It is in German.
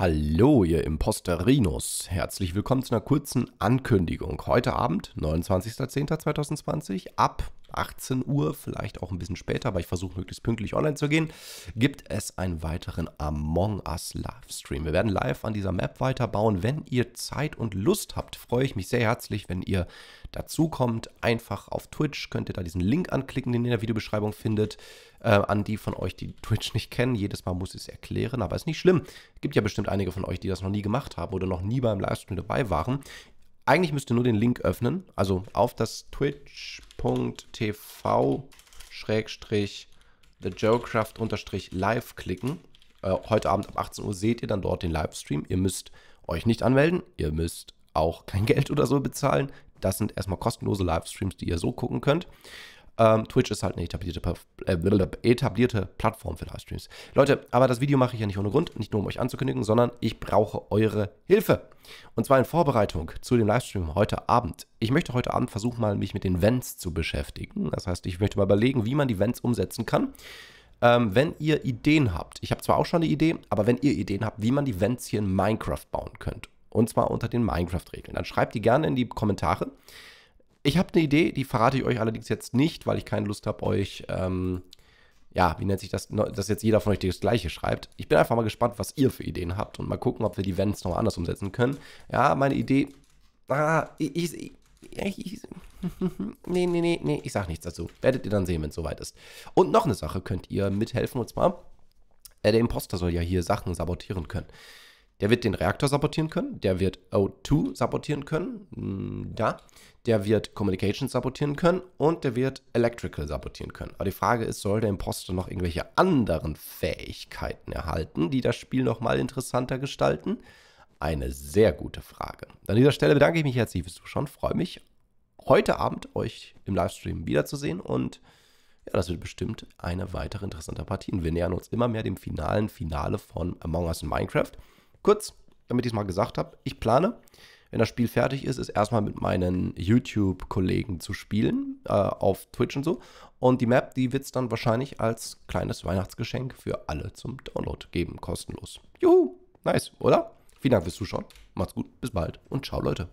Hallo, ihr Imposterinos. Herzlich willkommen zu einer kurzen Ankündigung. Heute Abend, 29.10.2020, ab 18 Uhr, vielleicht auch ein bisschen später, aber ich versuche möglichst pünktlich online zu gehen, gibt es einen weiteren Among Us Livestream. Wir werden live an dieser Map weiterbauen. Wenn ihr Zeit und Lust habt, freue ich mich sehr herzlich, wenn ihr dazu kommt. Einfach auf Twitch könnt ihr da diesen Link anklicken, den ihr in der Videobeschreibung findet. Äh, an die von euch, die Twitch nicht kennen. Jedes Mal muss ich es erklären, aber ist nicht schlimm. Gibt ja bestimmt einige von euch, die das noch nie gemacht haben oder noch nie beim Livestream dabei waren. Eigentlich müsst ihr nur den Link öffnen, also auf das twitch.tv schrägstrich live klicken. Äh, heute Abend ab 18 Uhr seht ihr dann dort den Livestream. Ihr müsst euch nicht anmelden, ihr müsst auch kein Geld oder so bezahlen. Das sind erstmal kostenlose Livestreams, die ihr so gucken könnt. Ähm, Twitch ist halt eine etablierte, äh, etablierte Plattform für Livestreams. Leute, aber das Video mache ich ja nicht ohne Grund, nicht nur um euch anzukündigen, sondern ich brauche eure Hilfe. Und zwar in Vorbereitung zu dem Livestream heute Abend. Ich möchte heute Abend versuchen, mal mich mit den Vents zu beschäftigen. Das heißt, ich möchte mal überlegen, wie man die Vents umsetzen kann. Ähm, wenn ihr Ideen habt, ich habe zwar auch schon eine Idee, aber wenn ihr Ideen habt, wie man die Vents hier in Minecraft bauen könnt, und zwar unter den Minecraft-Regeln, dann schreibt die gerne in die Kommentare. Ich habe eine Idee, die verrate ich euch allerdings jetzt nicht, weil ich keine Lust habe, euch, ähm, ja, wie nennt sich das, dass jetzt jeder von euch das Gleiche schreibt. Ich bin einfach mal gespannt, was ihr für Ideen habt und mal gucken, ob wir die Events nochmal anders umsetzen können. Ja, meine Idee, ah, ich, ich, ich, nee, nee, nee, nee, ich sag nichts dazu. Werdet ihr dann sehen, wenn es soweit ist. Und noch eine Sache könnt ihr mithelfen, und zwar, äh, der Imposter soll ja hier Sachen sabotieren können. Der wird den Reaktor sabotieren können, der wird O2 sabotieren können, da, mm, der wird Communications sabotieren können und der wird Electrical sabotieren können. Aber die Frage ist, soll der Imposter noch irgendwelche anderen Fähigkeiten erhalten, die das Spiel nochmal interessanter gestalten? Eine sehr gute Frage. An dieser Stelle bedanke ich mich herzlich fürs Zuschauen, freue mich, heute Abend euch im Livestream wiederzusehen und ja, das wird bestimmt eine weitere interessante Partie. Und wir nähern uns immer mehr dem finalen Finale von Among Us in Minecraft kurz, damit ich es mal gesagt habe, ich plane, wenn das Spiel fertig ist, es erstmal mit meinen YouTube-Kollegen zu spielen, äh, auf Twitch und so. Und die Map, die wird es dann wahrscheinlich als kleines Weihnachtsgeschenk für alle zum Download geben, kostenlos. Juhu, nice, oder? Vielen Dank fürs Zuschauen, macht's gut, bis bald und ciao Leute.